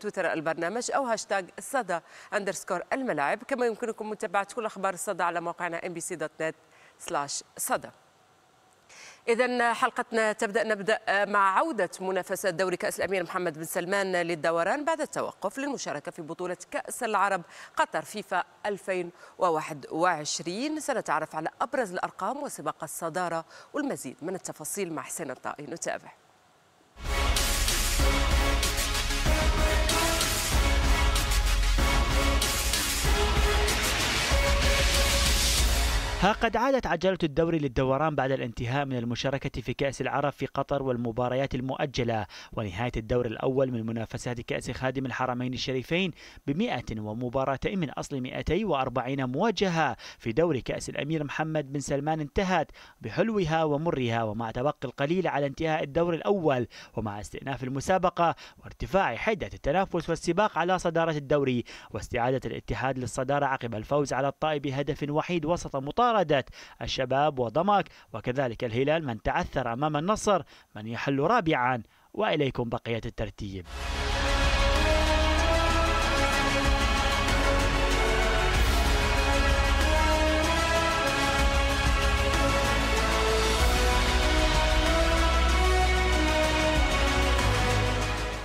تويتر البرنامج او هاشتاج صدى اندرسكور الملاعب كما يمكنكم متابعه كل اخبار الصدى على موقعنا ام بي سي دوت نت سلاش صدى إذا حلقتنا تبدأ نبدأ مع عودة منافسة دوري كأس الأمير محمد بن سلمان للدوران بعد التوقف للمشاركة في بطولة كأس العرب قطر فيفا 2021 سنتعرف على أبرز الأرقام وسباق الصدارة والمزيد من التفاصيل مع حسين الطائي نتابع ها قد عادت عجلة الدوري للدوران بعد الانتهاء من المشاركة في كأس العرب في قطر والمباريات المؤجلة ونهاية الدور الأول من منافسات كأس خادم الحرمين الشريفين بمئة ومباراتين من أصل 240 مواجهة في دور كأس الأمير محمد بن سلمان انتهت بحلوها ومرها ومع تبقي القليل على انتهاء الدور الأول ومع استئناف المسابقة وارتفاع حدة التنافس والسباق على صدارة الدوري واستعادة الاتحاد للصدارة عقب الفوز على الطائي بهدف وحيد وسط مطار طاردت الشباب وضمك وكذلك الهلال من تعثر أمام النصر من يحل رابعا وإليكم بقية الترتيب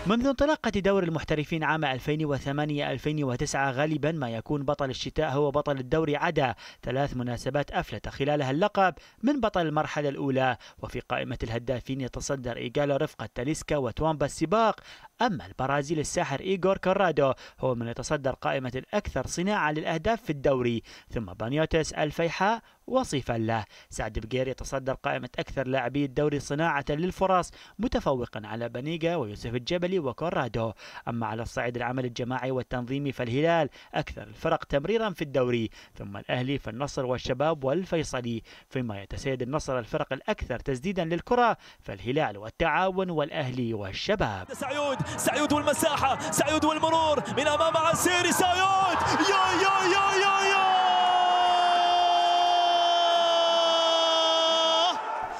منذ انطلاقة دور المحترفين عام 2008-2009 غالبا ما يكون بطل الشتاء هو بطل الدوري عدا ثلاث مناسبات أفلت خلالها اللقب من بطل المرحلة الأولى وفي قائمة الهدافين يتصدر إيجالا رفقة تاليسكا وتوامبا السباق أما البرازيل الساحر إيغور كورادو هو من يتصدر قائمة الأكثر صناعة للأهداف في الدوري ثم بانيوتس الفيحاء وصفا له سعد بقير يتصدر قائمة أكثر لاعبي الدوري صناعة للفرص متفوقا على بنيجا ويوسف الجبلي وكورادو أما على الصعيد العمل الجماعي والتنظيمي فالهلال أكثر الفرق تمريرا في الدوري ثم الأهلي فالنصر والشباب والفيصلي فيما يتسيد النصر الفرق الأكثر تسديدا للكرة فالهلال والتعاون والأهلي والشباب سعيود سعيد والمساحة سعيد والمرور من أمام عسيري سعيد يا يا يا يا يا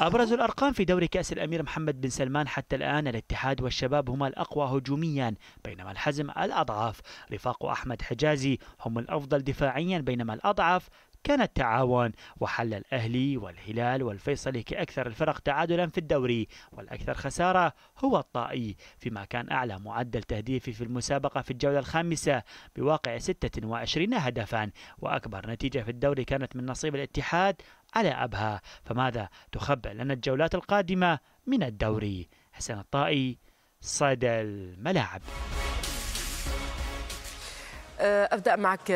أبرز الأرقام في دوري كأس الأمير محمد بن سلمان حتى الآن الاتحاد والشباب هما الأقوى هجوميا بينما الحزم الأضعف رفاق أحمد حجازي هم الأفضل دفاعيا بينما الأضعف كان التعاون وحل الأهلي والهلال والفيصلي كأكثر الفرق تعادلا في الدوري والأكثر خسارة هو الطائي فيما كان أعلى معدل تهديفي في المسابقة في الجولة الخامسة بواقع 26 هدفا وأكبر نتيجة في الدوري كانت من نصيب الاتحاد على أبها فماذا تخبئ لنا الجولات القادمة من الدوري حسن الطائي صدى الملاعب أه، أبدأ معك